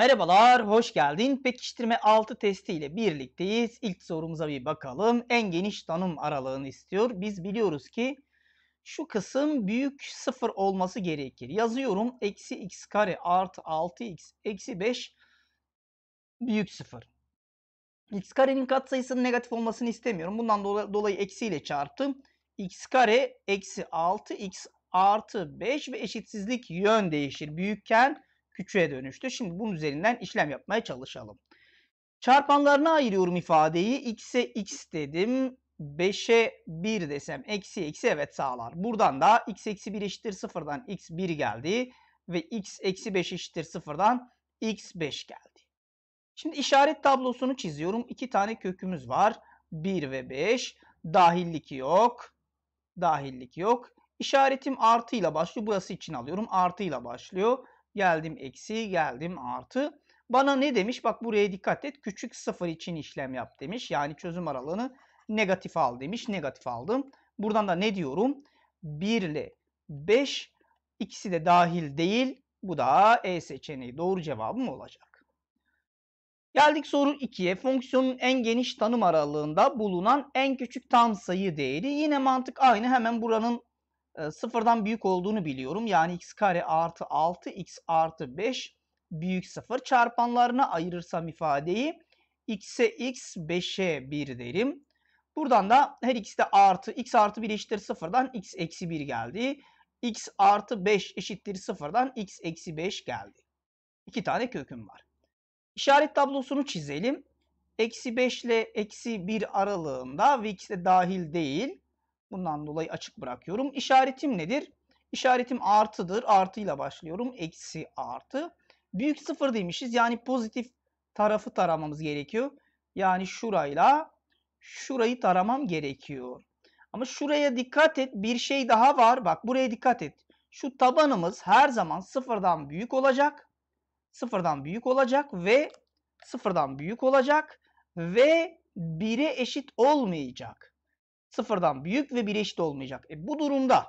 Merhabalar, hoş geldin. Pekiştirme 6 testi ile birlikteyiz. İlk sorumuza bir bakalım. En geniş tanım aralığını istiyor. Biz biliyoruz ki şu kısım büyük 0 olması gerekir. Yazıyorum. Eksi x kare artı 6x eksi 5 büyük 0. x karenin katsayısının negatif olmasını istemiyorum. Bundan dolayı, eksi ile çarptım. x kare eksi 6x artı 5 ve eşitsizlik yön değişir. Büyükken küçüğe dönüştü. Şimdi bunun üzerinden işlem yapmaya çalışalım. Çarpanlarına ayırıyorum ifadeyi. X'e x dedim. 5'e 1 desem eksi eksi evet sağlar. Buradan da x eksi 1 eşittir 0'dan x 1 geldi. Ve x eksi 5 eşittir 0'dan x 5 geldi. Şimdi işaret tablosunu çiziyorum. İki tane kökümüz var. 1 ve 5. Dahillik yok. Dahillik yok. İşaretim artıyla başlıyor. Burası için alıyorum. Artıyla başlıyor. Geldim eksi, geldim artı. Bana ne demiş? Bak buraya dikkat et. Küçük sıfır için işlem yap demiş. Yani çözüm aralığını negatif al demiş. Negatif aldım. Buradan da ne diyorum? 1 ile 5 ikisi de dahil değil. Bu da E seçeneği. Doğru cevabım olacak. Geldik soru 2'ye. Fonksiyonun en geniş tanım aralığında bulunan en küçük tam sayı değeri. Yine mantık aynı. Hemen buranın sıfırdan büyük olduğunu biliyorum. Yani x kare artı 6 x artı 5 büyük sıfır çarpanlarına ayırırsam ifadeyi x'e x 5'e 1 derim. Buradan da her ikisi de artı x artı 1 eşittir sıfırdan x eksi 1 geldi. x artı 5 eşittir sıfırdan x eksi 5 geldi. İki tane köküm var. İşaret tablosunu çizelim. Eksi 5 ile eksi 1 aralığında ve x de dahil değil. Bundan dolayı açık bırakıyorum. İşaretim nedir? İşaretim artıdır. Artıyla başlıyorum. Eksi artı. Büyük sıfır demişiz. Yani pozitif tarafı taramamız gerekiyor. Yani şurayla şurayı taramam gerekiyor. Ama şuraya dikkat et. Bir şey daha var. Bak buraya dikkat et. Şu tabanımız her zaman sıfırdan büyük olacak. Sıfırdan büyük olacak ve sıfırdan büyük olacak ve 1'e eşit olmayacak sıfırdan büyük ve bir eşit olmayacak. E bu durumda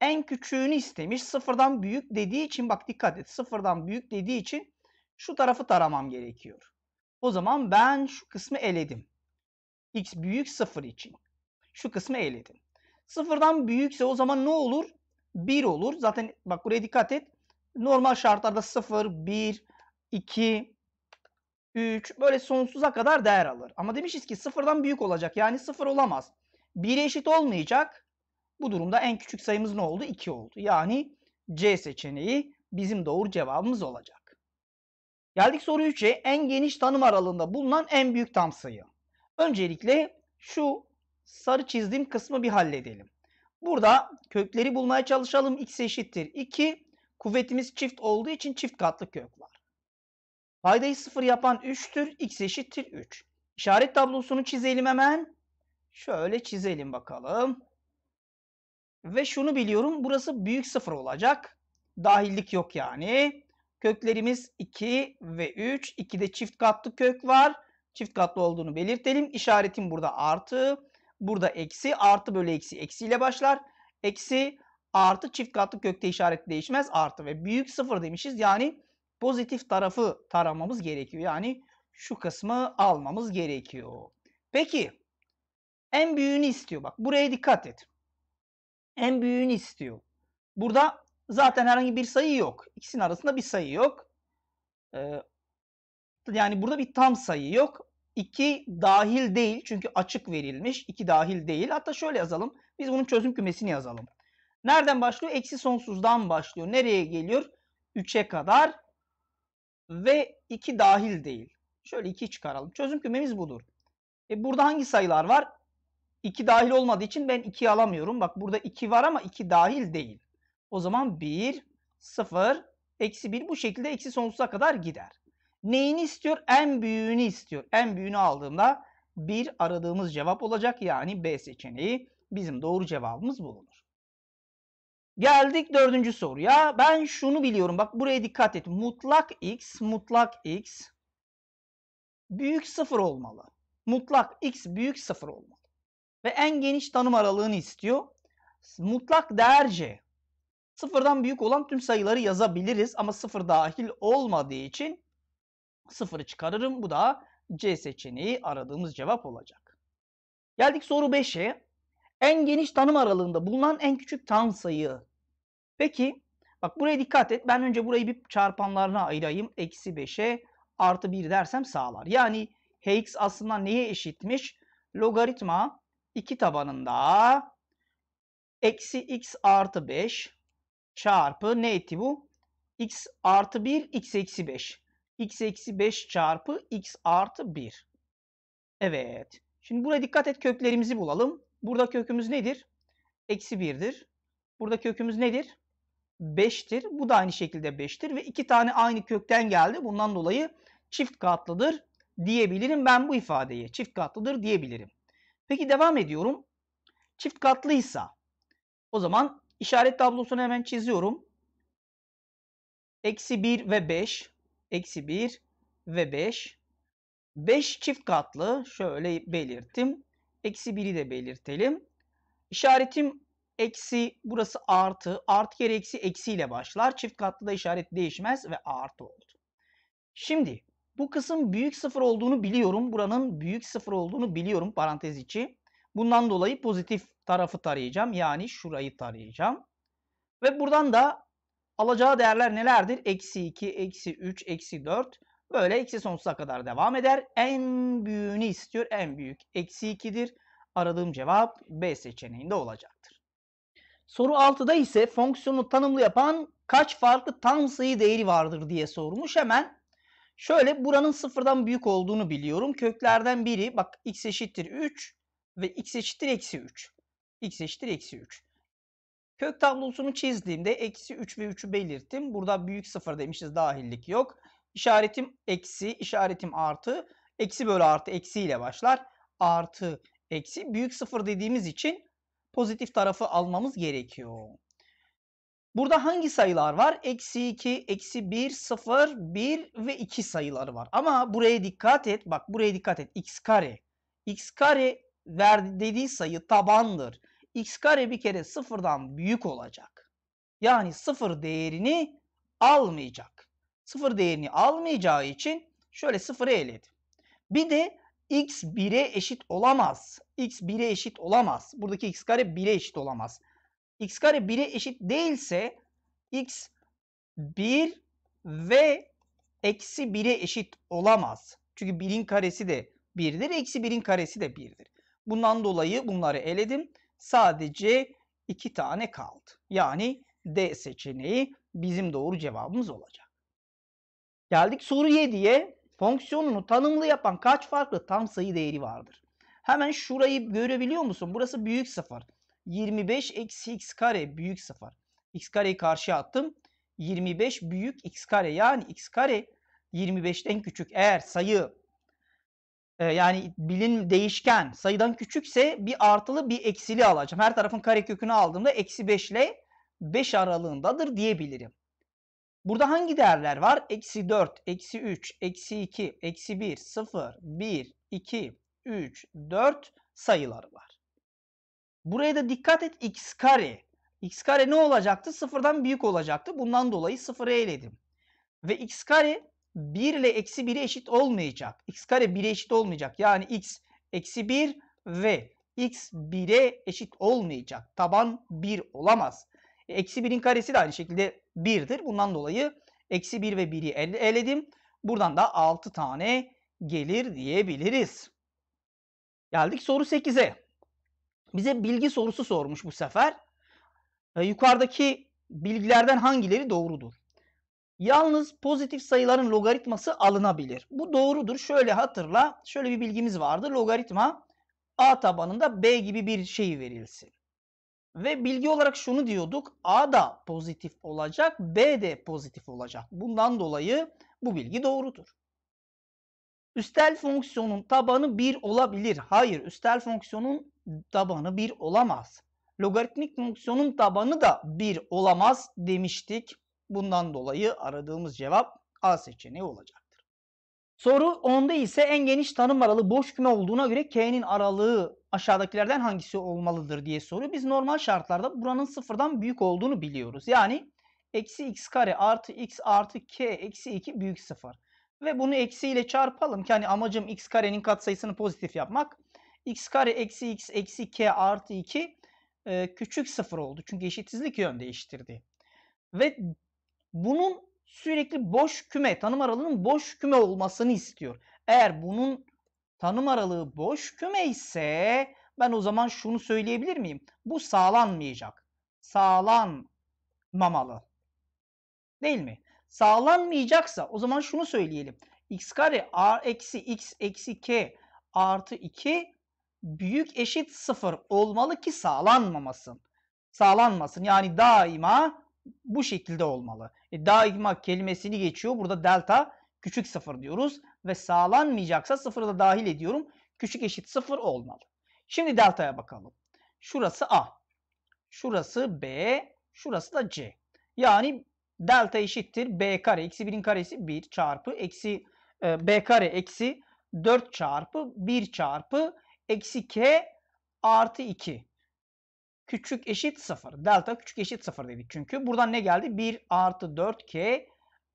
en küçüğünü istemiş sıfırdan büyük dediği için bak dikkat et sıfırdan büyük dediği için şu tarafı taramam gerekiyor. O zaman ben şu kısmı eledim. X büyük sıfır için. Şu kısmı eledim. Sıfırdan büyükse o zaman ne olur? 1 olur. Zaten bak buraya dikkat et. Normal şartlarda 0, 1, 2, 3 böyle sonsuza kadar değer alır. Ama demişiz ki sıfırdan büyük olacak. Yani sıfır olamaz. 1'e eşit olmayacak. Bu durumda en küçük sayımız ne oldu? 2 oldu. Yani C seçeneği bizim doğru cevabımız olacak. Geldik soru 3'e. En geniş tanım aralığında bulunan en büyük tam sayı. Öncelikle şu sarı çizdiğim kısmı bir halledelim. Burada kökleri bulmaya çalışalım. X eşittir 2. Kuvvetimiz çift olduğu için çift katlı kök var. Paydayı 0 yapan 3'tür. X eşittir 3. İşaret tablosunu çizelim hemen. Şöyle çizelim bakalım. Ve şunu biliyorum. Burası büyük sıfır olacak. Dahillik yok yani. Köklerimiz 2 ve 3. 2'de çift katlı kök var. Çift katlı olduğunu belirtelim. İşaretim burada artı. Burada eksi. Artı bölü eksi. Eksiyle başlar. Eksi artı çift katlı kökte işaret değişmez. Artı ve büyük sıfır demişiz. Yani pozitif tarafı taramamız gerekiyor. Yani şu kısmı almamız gerekiyor. Peki en büyüğünü istiyor. Bak buraya dikkat et. En büyüğünü istiyor. Burada zaten herhangi bir sayı yok. İkisinin arasında bir sayı yok. Ee, yani burada bir tam sayı yok. 2 dahil değil çünkü açık verilmiş. 2 dahil değil. Hatta şöyle yazalım. Biz bunun çözüm kümesini yazalım. Nereden başlıyor? Eksi sonsuzdan başlıyor. Nereye geliyor? 3'e kadar ve 2 dahil değil. Şöyle 2 çıkaralım. Çözüm kümemiz budur. E burada hangi sayılar var? 2 dahil olmadığı için ben 2'yi alamıyorum. Bak burada 2 var ama 2 dahil değil. O zaman 1, 0, eksi 1 bu şekilde eksi sonsuza kadar gider. Neyini istiyor? En büyüğünü istiyor. En büyüğünü aldığımda 1 aradığımız cevap olacak. Yani B seçeneği bizim doğru cevabımız bulunur. Geldik dördüncü soruya. Ben şunu biliyorum. Bak buraya dikkat et. Mutlak x, mutlak x büyük sıfır olmalı. Mutlak x büyük sıfır olmalı ve en geniş tanım aralığını istiyor. Mutlak değerce Sıfırdan büyük olan tüm sayıları yazabiliriz ama sıfır dahil olmadığı için sıfırı çıkarırım. Bu da C seçeneği aradığımız cevap olacak. Geldik soru 5'e. En geniş tanım aralığında bulunan en küçük tam sayı. Peki bak buraya dikkat et. Ben önce burayı bir çarpanlarına ayırayım. Eksi 5'e artı 1 dersem sağlar. Yani hx aslında neye eşitmiş? Logaritma 2 tabanında eksi x artı 5 çarpı neydi bu? x artı 1 x eksi 5. x eksi 5 çarpı x artı 1. Evet. Şimdi buraya dikkat et köklerimizi bulalım. Burada kökümüz nedir? Eksi 1'dir. Burada kökümüz nedir? 5'tir. Bu da aynı şekilde 5'tir. Ve iki tane aynı kökten geldi. Bundan dolayı çift katlıdır diyebilirim. Ben bu ifadeyi çift katlıdır diyebilirim. Peki devam ediyorum. Çift katlıysa o zaman işaret tablosunu hemen çiziyorum. Eksi 1 ve 5. Eksi 1 ve 5. 5 çift katlı. Şöyle belirttim. Eksi 1'i de belirtelim. İşaretim eksi burası artı. Artı kere eksi eksi ile başlar. Çift katlı da işaret değişmez ve artı oldu. Şimdi bu kısım büyük sıfır olduğunu biliyorum. Buranın büyük sıfır olduğunu biliyorum parantez içi. Bundan dolayı pozitif tarafı tarayacağım. Yani şurayı tarayacağım. Ve buradan da alacağı değerler nelerdir? Eksi 2, eksi 3, eksi 4. Böyle eksi sonsuza kadar devam eder. En büyüğünü istiyor. En büyük eksi 2'dir. Aradığım cevap B seçeneğinde olacaktır. Soru 6'da ise fonksiyonu tanımlı yapan kaç farklı tam sayı değeri vardır diye sormuş. Hemen Şöyle buranın sıfırdan büyük olduğunu biliyorum. Köklerden biri bak x eşittir 3 ve x eşittir eksi 3. x eşittir eksi 3. Kök tablosunu çizdiğimde eksi 3 ve 3'ü belirttim. Burada büyük sıfır demişiz dahillik yok. İşaretim eksi, işaretim artı. Eksi bölü artı eksi ile başlar. Artı eksi büyük sıfır dediğimiz için pozitif tarafı almamız gerekiyor. Burada hangi sayılar var? Eksi 2, eksi 1, 0, 1 ve 2 sayıları var. Ama buraya dikkat et. Bak buraya dikkat et. X kare. X kare ver dediği sayı tabandır. X kare bir kere sıfırdan büyük olacak. Yani sıfır değerini almayacak. Sıfır değerini almayacağı için şöyle sıfırı eledim. Bir de x 1'e eşit olamaz. x 1'e eşit olamaz. Buradaki x kare 1'e eşit olamaz x kare 1'e eşit değilse x 1 ve eksi 1'e eşit olamaz. Çünkü 1'in karesi de 1'dir. Eksi 1'in karesi de 1'dir. Bundan dolayı bunları eledim. Sadece 2 tane kaldı. Yani D seçeneği bizim doğru cevabımız olacak. Geldik soru 7'ye. Fonksiyonunu tanımlı yapan kaç farklı tam sayı değeri vardır? Hemen şurayı görebiliyor musun? Burası büyük sıfır. 25 eksi x kare büyük 0. x kareyi karşıya attım. 25 büyük x kare yani x kare 25'ten küçük eğer sayı e, yani bilin değişken sayıdan küçükse bir artılı bir eksili alacağım. Her tarafın karekökünü aldığımda eksi 5 ile 5 aralığındadır diyebilirim. Burada hangi değerler var? Eksi 4, eksi 3, eksi 2, eksi 1, 0, 1, 2, 3, 4 sayıları var. Buraya da dikkat et x kare. x kare ne olacaktı? Sıfırdan büyük olacaktı. Bundan dolayı sıfırı eledim. Ve x kare 1 ile eksi 1'e eşit olmayacak. x kare 1'e eşit olmayacak. Yani x eksi 1 ve x 1'e eşit olmayacak. Taban 1 olamaz. E, eksi 1'in karesi de aynı şekilde 1'dir. Bundan dolayı eksi 1 ve 1'i eledim. Buradan da 6 tane gelir diyebiliriz. Geldik soru 8'e bize bilgi sorusu sormuş bu sefer. E, yukarıdaki bilgilerden hangileri doğrudur? Yalnız pozitif sayıların logaritması alınabilir. Bu doğrudur. Şöyle hatırla. Şöyle bir bilgimiz vardı. Logaritma a tabanında b gibi bir şey verilsin. Ve bilgi olarak şunu diyorduk. A da pozitif olacak, B de pozitif olacak. Bundan dolayı bu bilgi doğrudur. Üstel fonksiyonun tabanı 1 olabilir. Hayır, üstel fonksiyonun tabanı 1 olamaz. Logaritmik fonksiyonun tabanı da 1 olamaz demiştik. Bundan dolayı aradığımız cevap A seçeneği olacaktır. Soru 10'da ise en geniş tanım aralığı boş küme olduğuna göre K'nin aralığı aşağıdakilerden hangisi olmalıdır diye soruyor. Biz normal şartlarda buranın sıfırdan büyük olduğunu biliyoruz. Yani eksi x kare artı x artı k eksi 2 büyük sıfır. Ve bunu eksiyle çarpalım ki hani amacım x karenin katsayısını pozitif yapmak. x kare eksi x eksi k artı 2 e, küçük sıfır oldu. Çünkü eşitsizlik yön değiştirdi. Ve bunun sürekli boş küme, tanım aralığının boş küme olmasını istiyor. Eğer bunun tanım aralığı boş küme ise ben o zaman şunu söyleyebilir miyim? Bu sağlanmayacak. Sağlanmamalı. Değil mi? sağlanmayacaksa o zaman şunu söyleyelim. x kare a eksi x eksi k artı 2 büyük eşit 0 olmalı ki sağlanmamasın. Sağlanmasın yani daima bu şekilde olmalı. E, daima kelimesini geçiyor. Burada delta küçük 0 diyoruz ve sağlanmayacaksa sıfırı da dahil ediyorum. Küçük eşit 0 olmalı. Şimdi deltaya bakalım. Şurası A. Şurası B. Şurası da C. Yani delta eşittir b kare. Eksi 1'in karesi 1 çarpı eksi e, b kare eksi 4 çarpı 1 çarpı eksi k artı 2. Küçük eşit 0. Delta küçük eşit 0 dedik çünkü. Buradan ne geldi? 1 artı 4k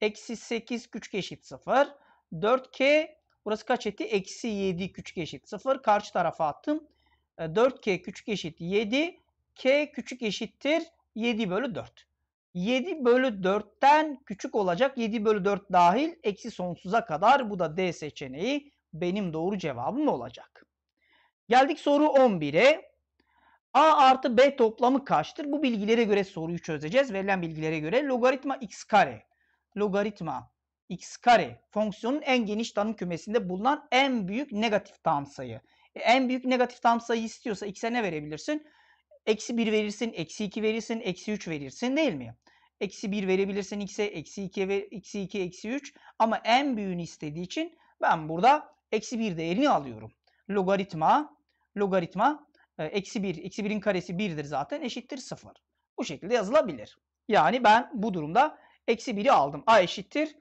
eksi 8 küçük eşit 0. 4k burası kaç etti? Eksi 7 küçük eşit 0. Karşı tarafa attım. 4k e, küçük eşit 7. k küçük eşittir 7 bölü 4. 7 bölü 4'ten küçük olacak 7 bölü 4 dahil eksi sonsuza kadar bu da D seçeneği benim doğru cevabım olacak. Geldik soru 11'e. A artı B toplamı kaçtır? Bu bilgilere göre soruyu çözeceğiz. Verilen bilgilere göre logaritma x kare. Logaritma x kare fonksiyonun en geniş tanım kümesinde bulunan en büyük negatif tam sayı. E, en büyük negatif tam sayı istiyorsa x'e ne verebilirsin? Eksi 1 verirsin, eksi 2 verirsin, eksi 3 verirsin değil mi? Eksi 1 verebilirsin x'e, eksi 2 ve eksi 2, eksi 3. Ama en büyüğünü istediği için ben burada eksi 1 değerini alıyorum. Logaritma, logaritma e, eksi 1, eksi 1'in karesi 1'dir zaten eşittir 0. Bu şekilde yazılabilir. Yani ben bu durumda eksi 1'i aldım. A eşittir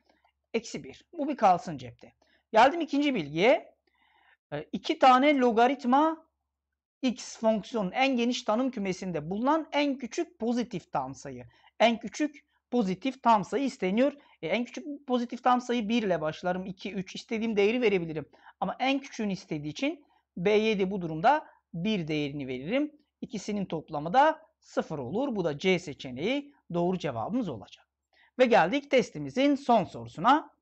eksi 1. Bu bir kalsın cepte. Geldim ikinci bilgiye. E, iki tane logaritma x fonksiyonun en geniş tanım kümesinde bulunan en küçük pozitif tam sayı. En küçük pozitif tam sayı isteniyor. E, en küçük pozitif tam sayı 1 ile başlarım. 2, 3 istediğim değeri verebilirim. Ama en küçüğünü istediği için B7 bu durumda 1 değerini veririm. İkisinin toplamı da 0 olur. Bu da C seçeneği doğru cevabımız olacak. Ve geldik testimizin son sorusuna.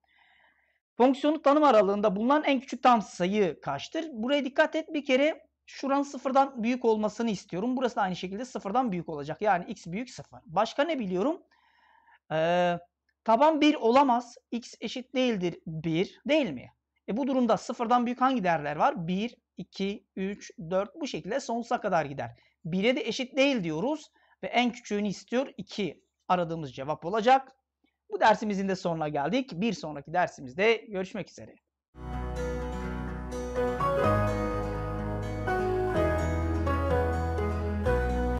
Fonksiyonu tanım aralığında bulunan en küçük tam sayı kaçtır? Buraya dikkat et bir kere Şuranın sıfırdan büyük olmasını istiyorum. Burası da aynı şekilde sıfırdan büyük olacak. Yani x büyük sıfır. Başka ne biliyorum? Ee, taban 1 olamaz. x eşit değildir 1 değil mi? E bu durumda sıfırdan büyük hangi değerler var? 1, 2, 3, 4 bu şekilde sonsuza kadar gider. 1'e de eşit değil diyoruz ve en küçüğünü istiyor 2 aradığımız cevap olacak. Bu dersimizin de sonuna geldik. Bir sonraki dersimizde görüşmek üzere.